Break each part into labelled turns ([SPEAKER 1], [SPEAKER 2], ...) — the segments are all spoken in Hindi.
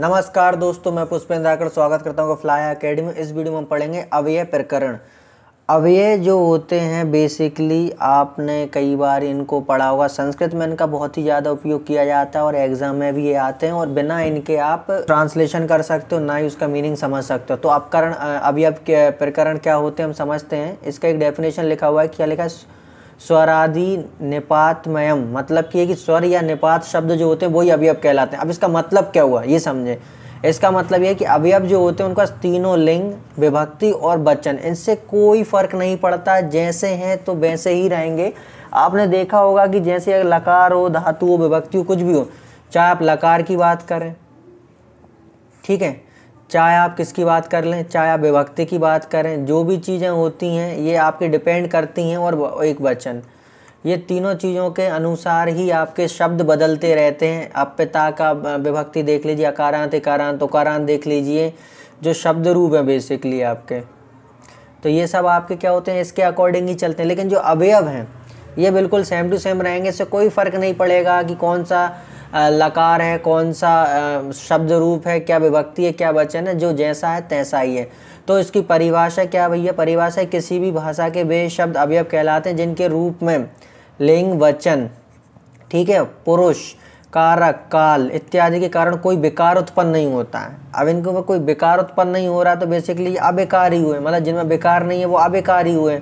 [SPEAKER 1] नमस्कार दोस्तों मैं पुष्पेंद्र आकर स्वागत करता हूँ फ्लाई में इस वीडियो में हम पढ़ेंगे अव्यय प्रकरण अव्यय जो होते हैं बेसिकली आपने कई बार इनको पढ़ा होगा संस्कृत में इनका बहुत ही ज़्यादा उपयोग किया जाता है और एग्ज़ाम में भी ये आते हैं और बिना इनके आप ट्रांसलेशन कर सकते हो ना ही उसका मीनिंग समझ सकते हो तो अपकरण अवयव प्रकरण क्या होते हैं हम समझते हैं इसका एक डेफिनेशन लिखा हुआ है क्या लिखा है स्वरादि निपातमयम मतलब कि है कि स्वर या निपात शब्द जो होते हैं वही अवयव कहलाते हैं अब इसका मतलब क्या हुआ ये समझें इसका मतलब यह कि अवयव जो होते हैं उनका तीनों लिंग विभक्ति और बच्चन इनसे कोई फर्क नहीं पड़ता जैसे हैं तो वैसे ही रहेंगे आपने देखा होगा कि जैसे अगर लकार हो धातु हो विभक्ति हो कुछ भी हो चाहे आप लकार की बात करें ठीक है चाहे आप किसकी बात कर लें चाहे आप विभक्ति की बात करें जो भी चीज़ें होती हैं ये आपके डिपेंड करती हैं और एक वचन ये तीनों चीज़ों के अनुसार ही आपके शब्द बदलते रहते हैं आप पिता का विभक्ति देख लीजिए अकारांत एकारांत उकारांत देख लीजिए जो शब्द रूप हैं बेसिकली आपके तो ये सब आपके क्या होते हैं इसके अकॉर्डिंग ही चलते हैं लेकिन जो अवयव हैं ये बिल्कुल सेम टू सेम रहेंगे इससे कोई फ़र्क नहीं पड़ेगा कि कौन सा लकार है कौन सा शब्द रूप है क्या विभक्ति है क्या वचन है जो जैसा है तैसा ही है तो इसकी परिभाषा क्या भैया परिभाषा किसी भी भाषा के वे शब्द अवयव कहलाते हैं जिनके रूप में लिंग वचन ठीक है पुरुष कारक काल इत्यादि के कारण कोई विकार उत्पन्न नहीं होता है अब इनके ऊपर कोई विकार उत्पन्न नहीं हो रहा तो बेसिकली अबेकार ही हुए मतलब जिनमें विकार नहीं है वो अबेकार ही हुए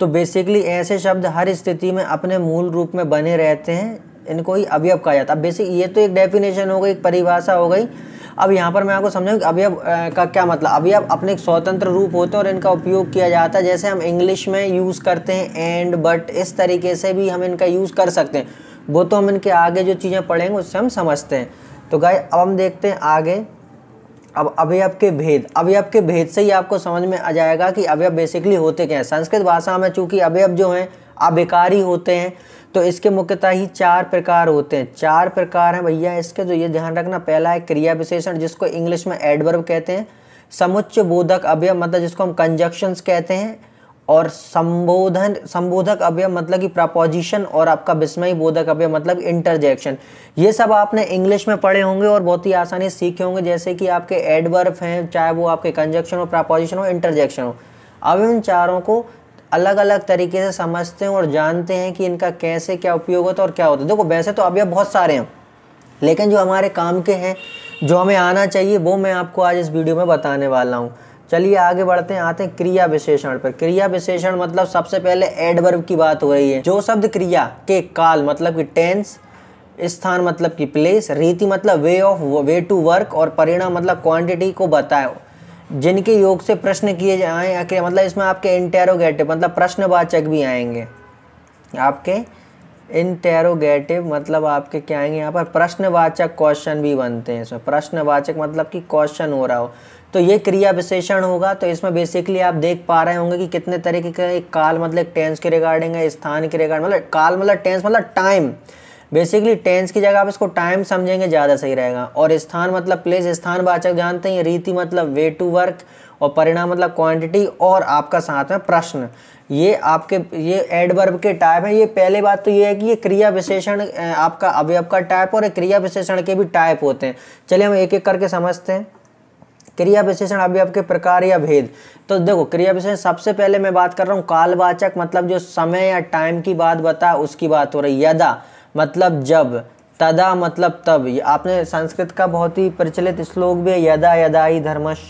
[SPEAKER 1] तो बेसिकली ऐसे शब्द हर स्थिति में अपने मूल रूप में बने रहते हैं इनको ही अवयव कहा जाता है बेसिक ये तो एक डेफिनेशन हो गई एक परिभाषा हो गई अब यहाँ पर मैं आपको समझाऊँ कि अवयव का क्या मतलब अवयव अपने एक स्वतंत्र रूप होते हैं और इनका उपयोग किया जाता है जैसे हम इंग्लिश में यूज़ करते हैं एंड बट इस तरीके से भी हम इनका यूज़ कर सकते हैं वो तो हम इनके आगे जो चीज़ें पढ़ेंगे उससे हम समझते हैं तो गाय अब हम देखते हैं आगे अब अवयव के भेद अवयव के भेद से ही आपको समझ में आ जाएगा कि अवयव बेसिकली होते क्या हैं संस्कृत भाषा में चूंकि अवयव जो हैं अभिकारी होते हैं तो इसके मुख्यतः ही चार प्रकार होते हैं चार प्रकार हैं भैया इसके जो ये ध्यान रखना पहला है क्रिया विशेषण जिसको इंग्लिश में एडवर्ब कहते हैं समुच्च बोधक अवयव मतलब जिसको हम कंजक्शंस कहते हैं और संबोधन संबोधक अवयव मतलब कि प्रपोजिशन और आपका विस्मय बोधक अवयव मतलब इंटरजेक्शन ये सब आपने इंग्लिश में पढ़े होंगे और बहुत ही आसानी से सीखे होंगे जैसे कि आपके एडवर्फ हैं चाहे वो आपके कंजक्शन हो प्रपोजिशन हो इंटरजेक्शन हो अब इन चारों को अलग अलग तरीके से समझते हैं और जानते हैं कि इनका कैसे क्या उपयोग होता है और क्या होता है देखो वैसे तो अभी बहुत सारे हैं लेकिन जो हमारे काम के हैं जो हमें आना चाहिए वो मैं आपको आज इस वीडियो में बताने वाला हूँ चलिए आगे बढ़ते हैं आते हैं क्रिया विशेषण पर क्रिया विशेषण मतलब सबसे पहले एडवर्ब की बात हो रही है जो शब्द क्रिया के काल मतलब कि टेंस स्थान मतलब कि प्लेस रीति मतलब way of way to work और परिणाम मतलब क्वांटिटी को बताए जिनके योग से प्रश्न किए जाए या मतलब इसमें आपके इंटेरोगेटिव मतलब प्रश्नवाचक भी आएंगे आपके इंटेरोगेटिव मतलब आपके क्या आएंगे यहाँ पर प्रश्नवाचक क्वेश्चन भी बनते हैं इसमें प्रश्नवाचक मतलब कि क्वेश्चन हो रहा हो तो ये क्रिया विशेषण होगा तो इसमें बेसिकली आप देख पा रहे होंगे कि कितने तरीके का एक काल मतलब टेंस के रिगार्डिंग है स्थान के रिगार्डिंग मतलब काल मतलब टेंस मतलब टाइम बेसिकली टेंस की जगह आप इसको टाइम समझेंगे ज़्यादा सही रहेगा और स्थान मतलब प्लेस स्थान वाचक जानते हैं रीति मतलब वे टू वर्क और परिणाम मतलब क्वांटिटी और आपका साथ में प्रश्न ये आपके ये एडवर्ब के टाइप है ये पहले बात तो ये है कि ये क्रिया विशेषण आपका अवयव का टाइप और क्रिया विशेषण के भी टाइप होते हैं चलिए हम एक एक करके समझते हैं क्रिया विशेषण अवयव के प्रकार या भेद तो देखो क्रिया विशेषण सबसे पहले मैं बात कर रहा हूँ कालवाचक मतलब जो समय या टाइम की बात बता उसकी बात हो रही यदा मतलब जब तदा मतलब तब आपने संस्कृत का बहुत ही प्रचलित श्लोक भी है यदा यदा ही धर्मश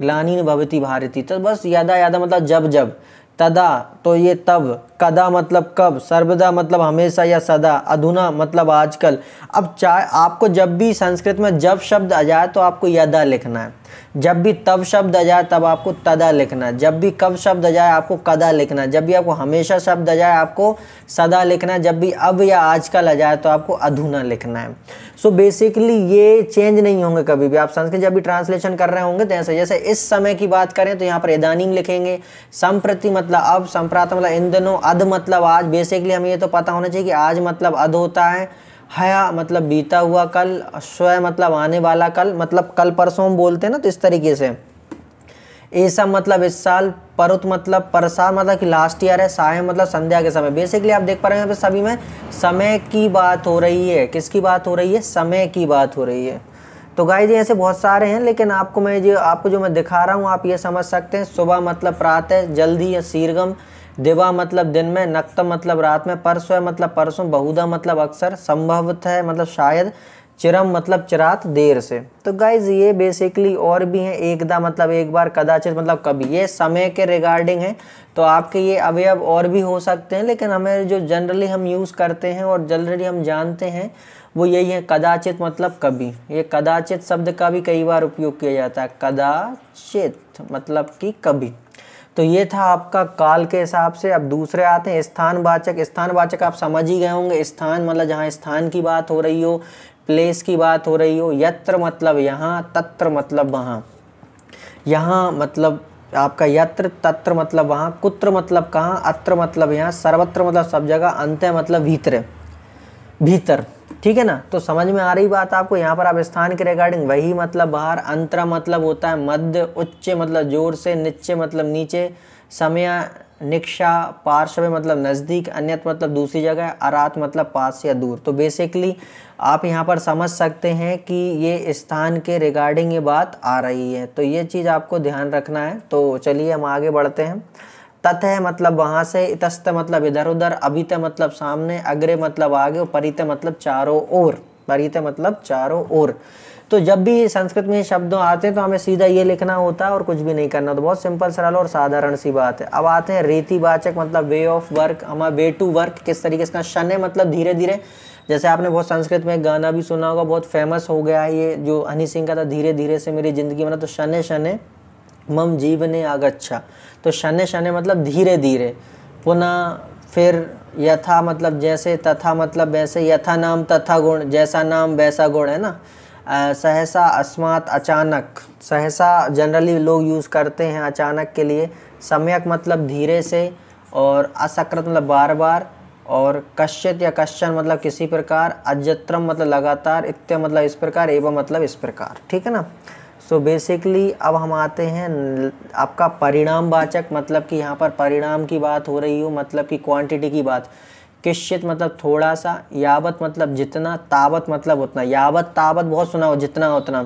[SPEAKER 1] ग्लानी भवती भारती तो बस यदा यदा मतलब जब जब तदा तो ये तब कदा मतलब कब सर्वदा मतलब हमेशा या सदा अधुना मतलब आजकल अब चाहे आपको जब भी संस्कृत में जब शब्द आ जाए तो आपको यदा लिखना है जब भी तब शब्द आ जाए तब आपको तदा लिखना जब भी कब शब्द आ जाए आपको कदा लिखना जब भी आपको हमेशा शब्द आ जाए आपको सदा लिखना जब भी अब या आजकल आ जाए तो आपको अधूना लिखना है सो so बेसिकली ये चेंज नहीं होंगे कभी भी आप संस्कृत जब भी ट्रांसलेशन कर रहे होंगे तो ऐसे जैसे इस समय की बात करें तो यहाँ पर इदानीम लिखेंगे संप्रति मतलब अब संप्रात मतलब इन दिनों अध मतलब आज बेसिकली हमें ये तो पता होना चाहिए कि आज मतलब अध होता है हया मतलब बीता हुआ कल स्वय मतलब आने वाला कल मतलब कल परसों बोलते हैं ना तो इस तरीके से ऐसा मतलब इस साल परुत मतलब परसा मतलब कि लास्ट ईयर है साय मतलब संध्या के समय बेसिकली आप देख पा रहे हैं यहाँ सभी में समय की बात हो रही है किसकी बात हो रही है समय की बात हो रही है तो जी ऐसे बहुत सारे हैं लेकिन आपको मैं जो आपको जो मैं दिखा रहा हूँ आप ये समझ सकते हैं सुबह मतलब प्रातः जल्दी या शीरगम दिवा मतलब दिन में नक्त मतलब रात में परसों मतलब परसों बहुधा मतलब अक्सर संभवत है मतलब शायद चिरम मतलब चिरात देर से तो गाइज ये बेसिकली और भी हैं एकदा मतलब एक बार कदाचित मतलब कभी ये समय के रिगार्डिंग है तो आपके ये अवयव और भी हो सकते हैं लेकिन हमें जो जनरली हम यूज़ करते हैं और जनरली हम जानते हैं वो यही है कदाचित मतलब कभी ये कदाचित शब्द का भी कई बार उपयोग किया जाता है कदाचित मतलब कि कभी तो ये था आपका काल के हिसाब से अब दूसरे आते हैं स्थानवाचक स्थानवाचक आप समझ ही गए होंगे स्थान मतलब जहाँ स्थान की बात हो रही हो प्लेस की बात हो रही हो यत्र मतलब यहाँ तत्र मतलब वहाँ यहाँ मतलब आपका यत्र तत्र मतलब वहाँ कुत्र मतलब कहाँ अत्र मतलब यहाँ सर्वत्र मतलब सब जगह अंत मतलब भीतर भीतर ठीक है ना तो समझ में आ रही बात आपको यहाँ पर आप स्थान के रिगार्डिंग वही मतलब बाहर अंतरा मतलब होता है मध्य उच्च मतलब जोर से नीचे मतलब नीचे समय निक्षा पार्श्व मतलब नज़दीक अन्यत मतलब दूसरी जगह अरात मतलब पास या दूर तो बेसिकली आप यहाँ पर समझ सकते हैं कि ये स्थान के रिगार्डिंग ये बात आ रही है तो ये चीज़ आपको ध्यान रखना है तो चलिए हम आगे बढ़ते हैं तत है मतलब वहाँ से इतस्त मतलब इधर उधर अभित मतलब सामने अग्रे मतलब आगे और परित मतलब चारों ओर परित मतलब चारों ओर तो जब भी संस्कृत में शब्दों आते हैं तो हमें सीधा ये लिखना होता है और कुछ भी नहीं करना तो बहुत सिंपल सरल और साधारण सी बात है अब आते हैं रीतिवाचक मतलब वे ऑफ वर्क हमारा वे टू वर्क किस तरीके से शन है मतलब धीरे धीरे जैसे आपने बहुत संस्कृत में गाना भी सुना होगा बहुत फेमस हो गया है ये जो हनी सिंह का था धीरे धीरे से मेरी ज़िंदगी बना तो शन है मम जीवने आगच्छा तो शने शने मतलब धीरे धीरे पुनः फिर यथा मतलब जैसे तथा मतलब वैसे यथा नाम तथा गुण जैसा नाम वैसा गुण है ना आ, सहसा अस्मात अचानक सहसा जनरली लोग यूज़ करते हैं अचानक के लिए सम्यक मतलब धीरे से और असकृत मतलब बार बार और कश्चित या कश्चन मतलब किसी प्रकार अजत्रम मतलब लगातार इत्य मतलब इस प्रकार एवं मतलब इस प्रकार ठीक है ना सो so बेसिकली अब हम आते हैं आपका परिणाम वाचक मतलब कि यहाँ पर परिणाम की बात हो रही हो मतलब कि क्वांटिटी की बात किश्चित मतलब थोड़ा सा यावत मतलब जितना तावत मतलब उतना यावत तावत बहुत सुना हो जितना उतना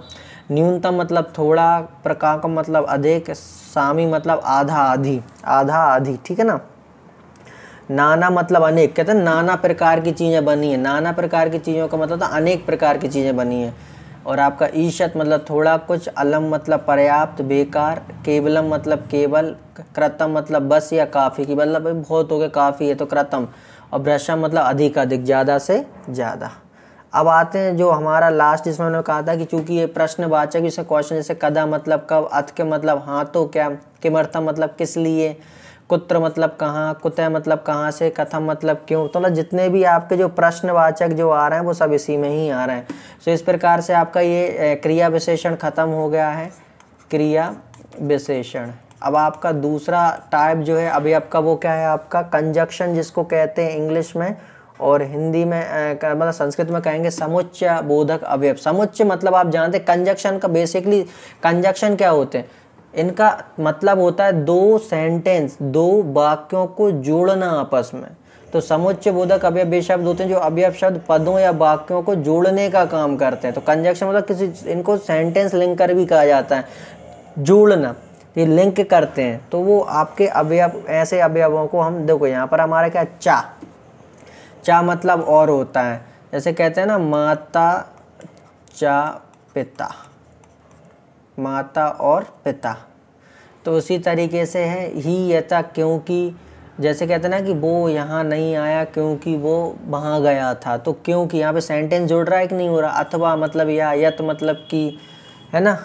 [SPEAKER 1] न्यूनतम मतलब थोड़ा प्रकाक मतलब अधिक सामी मतलब आधा आधी आधा आधी ठीक है ना नाना मतलब अनेक कहते हैं नाना प्रकार की चीज़ें बनी है नाना प्रकार की चीज़ों का मतलब था तो अनेक प्रकार की चीज़ें बनी है और आपका ईशत मतलब थोड़ा कुछ अलम मतलब पर्याप्त बेकार केवलम मतलब केवल क्रतम मतलब बस या काफ़ी की मतलब बहुत हो गया काफ़ी है तो क्रतम और भ्रषम मतलब अधिक अधिक ज़्यादा से ज़्यादा अब आते हैं जो हमारा लास्ट जिसमें उन्होंने कहा था कि चूंकि ये प्रश्नवाचक इसका क्वेश्चन जैसे कदा मतलब कब अथ के मतलब हाथों क्या किमर्था मतलब किस लिए कुत्र मतलब कहाँ कुतः मतलब कहाँ से कथम मतलब क्यों तो मतलब जितने भी आपके जो प्रश्नवाचक जो आ रहे हैं वो सब इसी में ही आ रहे हैं सो इस प्रकार से आपका ये क्रिया विशेषण ख़त्म हो गया है क्रिया विशेषण अब आपका दूसरा टाइप जो है अभी आपका वो क्या है आपका कंजक्शन जिसको कहते हैं इंग्लिश में और हिंदी में मतलब संस्कृत में कहेंगे समुच्चय बोधक अवयव समुच्चय मतलब आप जानते हैं कंजक्शन का बेसिकली कंजक्शन क्या होते हैं इनका मतलब होता है दो सेंटेंस दो वाक्यों को जोड़ना आपस में तो समुच्चय बोधक अवयव शब्द होते हैं जो अवयव शब्द पदों या वाक्यों को जोड़ने का काम करते हैं तो कंजक्शन मतलब किसी इनको सेंटेंस लिंकर भी कहा जाता है जोड़ना ये लिंक करते हैं तो वो आपके अवयव ऐसे अवयवों को हम देखो यहाँ पर हमारा क्या चा चा मतलब और होता है जैसे कहते हैं ना माता चा पिता माता और पिता तो उसी तरीके से है ही यथा क्योंकि जैसे कहते हैं ना कि वो यहाँ नहीं आया क्योंकि वो वहाँ गया था तो क्योंकि यहाँ पे सेंटेंस जुड़ रहा है कि नहीं हो रहा अथवा मतलब या यत मतलब कि है ना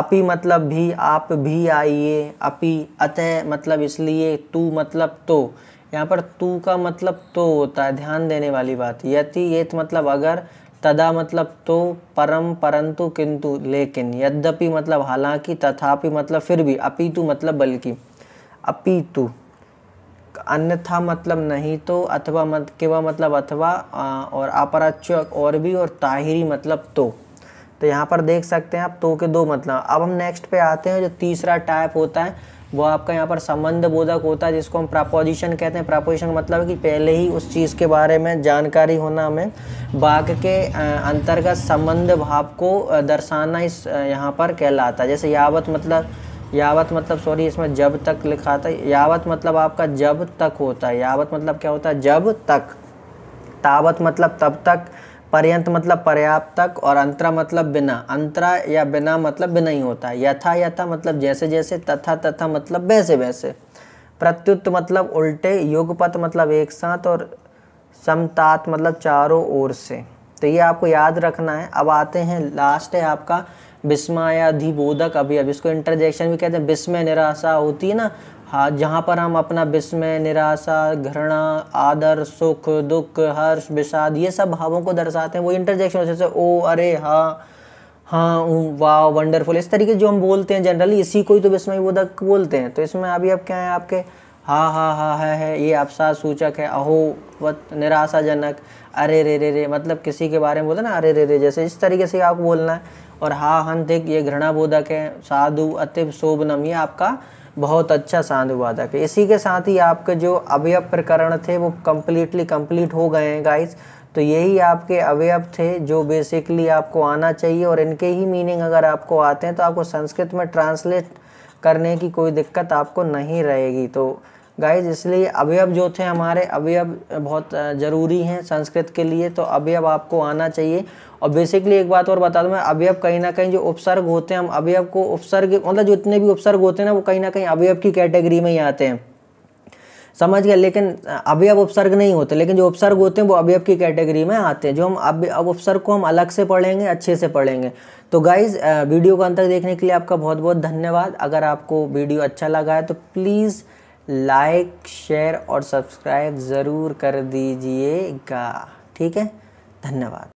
[SPEAKER 1] अपि मतलब भी आप भी आइए अपि अतः मतलब इसलिए तू मतलब तो यहाँ पर तू का मतलब तो होता है ध्यान देने वाली बात यति ये मतलब अगर तदा मतलब तो परम परंतु किंतु लेकिन यद्यपि मतलब हालांकि तथापि मतलब फिर भी अपितु मतलब बल्कि अपितु अन्यथा मतलब नहीं तो अथवा मत केवा मतलब अथवा और अपराच्य और भी और ताहिरी मतलब तो तो यहाँ पर देख सकते हैं आप तो के दो मतलब अब हम नेक्स्ट पे आते हैं जो तीसरा टाइप होता है वो आपका यहाँ पर संबंध बोधक होता है जिसको हम प्रापोजिशन कहते हैं प्रापोजिशन मतलब कि पहले ही उस चीज़ के बारे में जानकारी होना हमें बाघ के अंतर्गत संबंध भाव को दर्शाना इस यहाँ पर कहलाता है जैसे यावत मतलब यावत मतलब सॉरी इसमें जब तक लिखा था यावत मतलब आपका जब तक होता है यावत मतलब क्या होता है जब तक तावत मतलब तब तक पर्यंत मतलब पर्याप्त तक और अंतरा मतलब बिना अंतरा या बिना मतलब बिना ही होता है यथा यथा मतलब जैसे जैसे तथा तथा मतलब वैसे वैसे प्रत्युत मतलब उल्टे युगपथ मतलब एक साथ और समतात मतलब चारों ओर से तो ये आपको याद रखना है अब आते हैं लास्ट है आपका विस्मयाधिबोधक अभी अब इसको इंटरजेक्शन भी कहते हैं विस्मय निराशा होती है ना हाँ जहाँ पर हम अपना विस्मय निराशा घृणा आदर सुख दुख हर्ष विषाद ये सब भावों को दर्शाते हैं वो इंटरजेक्शन जैसे ओ अरे हाँ हाँ वाह वंडरफुल इस तरीके जो हम बोलते हैं जनरली इसी को ही तो विस्मय बोधक बोलते हैं तो इसमें अभी आप क्या है आपके हाँ हाँ हाँ है है ये आपसा सूचक है अहो वत निराशाजनक अरे रे रे रे मतलब किसी के बारे में बोलते ना अरे रे रे जैसे इस तरीके से आपको बोलना है और हा हंतिक ये घृणा बोधक है साधु अतिब शोभनम ये आपका बहुत अच्छा साधु वादक है इसी के साथ ही आपके जो अवयव प्रकरण थे वो कम्प्लीटली कम्प्लीट हो गए हैं गाइस तो यही आपके अवयव थे जो बेसिकली आपको आना चाहिए और इनके ही मीनिंग अगर आपको आते हैं तो आपको संस्कृत में ट्रांसलेट करने की कोई दिक्कत आपको नहीं रहेगी तो गाइज इसलिए अवयव जो थे हमारे अवयव बहुत ज़रूरी हैं संस्कृत के लिए तो अवयव आपको आना चाहिए और बेसिकली एक बात और बता दूं मैं अवयव कहीं ना कहीं जो उपसर्ग होते हैं हम अवयव को उपसर्ग मतलब जितने भी उपसर्ग होते हैं ना वो कहीं ना कहीं अवयव की कैटेगरी में ही आते हैं समझ गए लेकिन अवयव उपसर्ग नहीं होते लेकिन जो उपसर्ग होते हैं वो अवयव की कैटेगरी में आते हैं जो हम अब अब उपसर्ग को हम अलग से पढ़ेंगे अच्छे से पढ़ेंगे तो गाइज़ वीडियो को अंत तक देखने के लिए आपका बहुत बहुत धन्यवाद अगर आपको वीडियो अच्छा लगा है तो प्लीज़ लाइक शेयर और सब्सक्राइब ज़रूर कर दीजिएगा ठीक है धन्यवाद